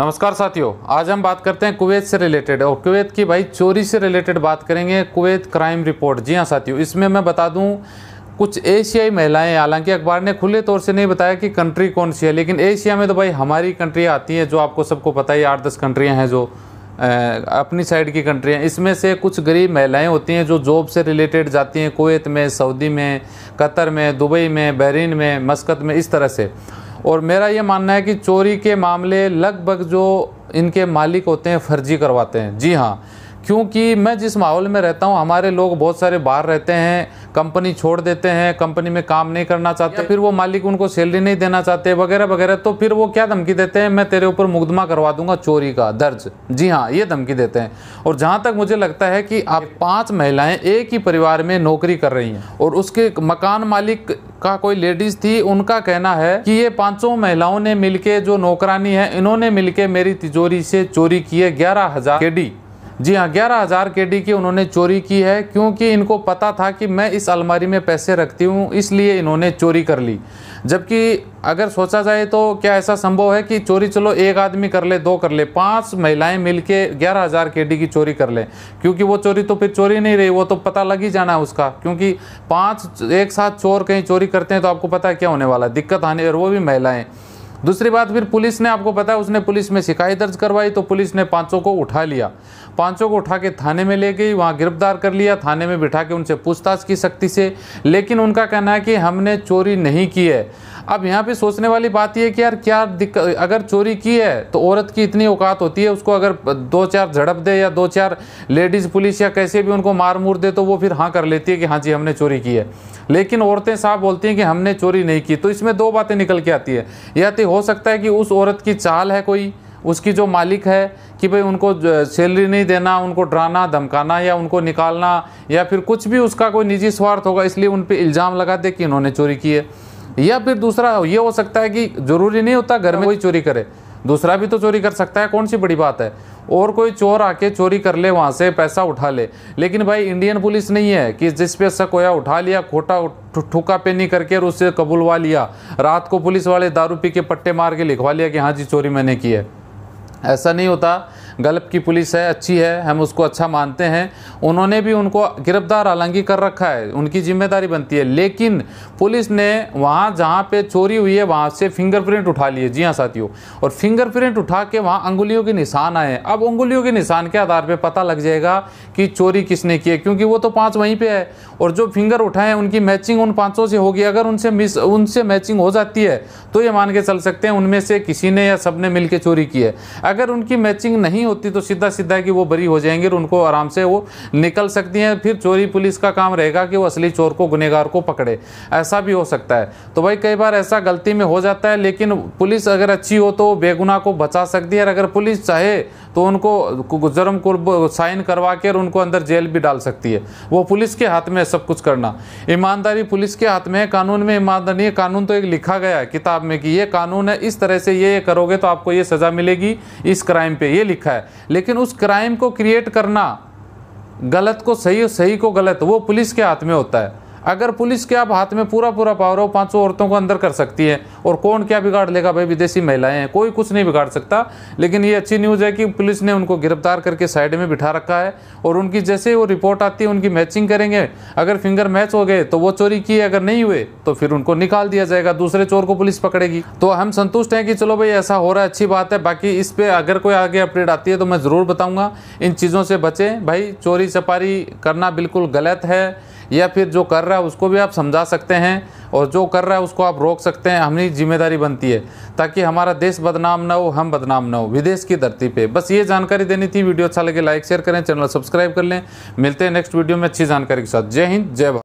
नमस्कार साथियों आज हम बात करते हैं कुवैत से रिलेटेड और कुवैत की भाई चोरी से रिलेटेड बात करेंगे कुवैत क्राइम रिपोर्ट जी हाँ साथियों इसमें मैं बता दूं कुछ एशियाई महिलाएं हालांकि अखबार ने खुले तौर से नहीं बताया कि कंट्री कौन सी है लेकिन एशिया में तो भाई हमारी कंट्रियाँ आती हैं जो आपको सबको पता ही आठ दस कंट्रियाँ हैं जो अपनी साइड की कंट्री हैं इसमें से कुछ गरीब महिलाएं होती हैं जो जॉब से रिलेटेड जाती हैं कुवैत में सऊदी में कतर में दुबई में बहरीन में मस्कत में इस तरह से और मेरा ये मानना है कि चोरी के मामले लगभग जो इनके मालिक होते हैं फर्जी करवाते हैं जी हाँ क्योंकि मैं जिस माहौल में रहता हूँ हमारे लोग बहुत सारे बाहर रहते हैं कंपनी छोड़ देते हैं कंपनी में काम नहीं करना चाहते फिर वो मालिक उनको सैलरी नहीं देना चाहते वगैरह वगैरह तो फिर वो क्या धमकी देते हैं मैं तेरे ऊपर मुकदमा करवा दूंगा चोरी का दर्ज जी हाँ ये धमकी देते हैं और जहाँ तक मुझे लगता है कि आप पाँच महिलाएँ एक ही परिवार में नौकरी कर रही हैं और उसके मकान मालिक का कोई लेडीज थी उनका कहना है कि ये पाँचों महिलाओं ने मिलकर जो नौकरानी है इन्होंने मिलके मेरी तिजोरी से चोरी किए ग्यारह हजार के डी जी हाँ ग्यारह हज़ार के डी की उन्होंने चोरी की है क्योंकि इनको पता था कि मैं इस अलमारी में पैसे रखती हूँ इसलिए इन्होंने चोरी कर ली जबकि अगर सोचा जाए तो क्या ऐसा संभव है कि चोरी चलो एक आदमी कर ले दो कर ले पांच महिलाएं मिलके ग्यारह हज़ार के डी की चोरी कर ले क्योंकि वो चोरी तो फिर चोरी नहीं रही वो तो पता लग ही जाना है उसका क्योंकि पाँच एक साथ चोर कहीं चोरी करते हैं तो आपको पता है क्या होने वाला दिक्कत आने और वो भी महिलाएँ दूसरी बात फिर पुलिस ने आपको पता है उसने पुलिस में शिकायत दर्ज करवाई तो पुलिस ने पाँचों को उठा लिया पाँचों को उठा के थाने में ले गई वहाँ गिरफ्तार कर लिया थाने में बिठा के उनसे पूछताछ की सख्ती से लेकिन उनका कहना है कि हमने चोरी नहीं की है अब यहाँ पे सोचने वाली बात यह कि यार क्या अगर चोरी की है तो औरत की इतनी औकात होती है उसको अगर दो चार झड़प दे या दो चार लेडीज़ पुलिस या कैसे भी उनको मार मूर दे तो वो फिर हाँ कर लेती है कि हाँ जी हमने चोरी की है लेकिन औरतें साफ बोलती हैं कि हमने चोरी नहीं की तो इसमें दो बातें निकल के आती है या तो हो सकता है कि उस औरत की चाल है कोई उसकी जो मालिक है कि भाई उनको सैलरी नहीं देना उनको डराना धमकाना या उनको निकालना या फिर कुछ भी उसका कोई निजी स्वार्थ होगा इसलिए उन पर इल्ज़ाम लगा दे कि इन्होंने चोरी की है या फिर दूसरा ये हो सकता है कि जरूरी नहीं होता घर में कोई चोरी करे दूसरा भी तो चोरी कर सकता है कौन सी बड़ी बात है और कोई चोर आके चोरी कर ले वहाँ से पैसा उठा ले लेकिन भाई इंडियन पुलिस नहीं है कि जिस पे सकोया उठा लिया खोटा ठुका पे नहीं करके और उससे कबूलवा लिया रात को पुलिस वाले दारू पी के पट्टे मार के लिखवा लिया कि हाँ जी चोरी मैंने की है ऐसा नहीं होता गल्प की पुलिस है अच्छी है हम उसको अच्छा मानते हैं उन्होंने भी उनको गिरफ्तार हालांकि कर रखा है उनकी जिम्मेदारी बनती है लेकिन पुलिस ने वहाँ जहाँ पे चोरी हुई है वहाँ से फिंगरप्रिंट उठा लिए जी हाँ साथियों और फिंगरप्रिंट उठा के वहाँ उंगुलियों के निशान आए अब उंगुलियों के निशान के आधार पर पता लग जाएगा कि चोरी किसने की है क्योंकि वो तो पाँच वहीं पर है और जो फिंगर उठाए उनकी मैचिंग उन पाँचों से होगी अगर उनसे मिस उनसे मैचिंग हो जाती है तो ये मान के चल सकते हैं उनमें से किसी ने या सब ने मिल चोरी की है अगर उनकी मैचिंग नहीं होती तो सीधा सीधा कि वो बरी हो जाएंगे और उनको आराम से वो निकल सकती हैं फिर चोरी पुलिस का काम रहेगा कि वो असली चोर को गुनेगार को पकड़े ऐसा भी हो सकता है तो भाई कई बार ऐसा गलती में हो जाता है लेकिन पुलिस अगर अच्छी हो तो बेगुना को बचा सकती है और अगर पुलिस चाहे तो उनको जरम को साइन करवा के और उनको अंदर जेल भी डाल सकती है वो पुलिस के हाथ में सब कुछ करना ईमानदारी पुलिस के हाथ में है कानून में ईमानदारी है कानून तो एक लिखा गया है किताब में कि ये कानून है इस तरह से ये करोगे तो आपको ये सज़ा मिलेगी इस क्राइम पे ये लिखा है लेकिन उस क्राइम को क्रिएट करना गलत को सही और सही को गलत वो पुलिस के हाथ में होता है अगर पुलिस के आप हाथ में पूरा पूरा पावर हो पांचों औरतों को अंदर कर सकती है और कौन क्या बिगाड़ लेगा भाई विदेशी महिलाएं हैं कोई कुछ नहीं बिगाड़ सकता लेकिन ये अच्छी न्यूज़ है कि पुलिस ने उनको गिरफ्तार करके साइड में बिठा रखा है और उनकी जैसे वो रिपोर्ट आती है उनकी मैचिंग करेंगे अगर फिंगर मैच हो गए तो वो चोरी किए अगर नहीं हुए तो फिर उनको निकाल दिया जाएगा दूसरे चोर को पुलिस पकड़ेगी तो हम संतुष्ट हैं कि चलो भाई ऐसा हो रहा है अच्छी बात है बाकी इस पर अगर कोई आगे अपडेट आती है तो मैं ज़रूर बताऊँगा इन चीज़ों से बचें भाई चोरी चपारी करना बिल्कुल गलत है या फिर जो कर रहा है उसको भी आप समझा सकते हैं और जो कर रहा है उसको आप रोक सकते हैं हमारी जिम्मेदारी बनती है ताकि हमारा देश बदनाम ना हो हम बदनाम ना हो विदेश की धरती पे बस ये जानकारी देनी थी वीडियो अच्छा लगे लाइक शेयर करें चैनल सब्सक्राइब कर लें मिलते हैं नेक्स्ट वीडियो में अच्छी जानकारी के साथ जय हिंद जय भारत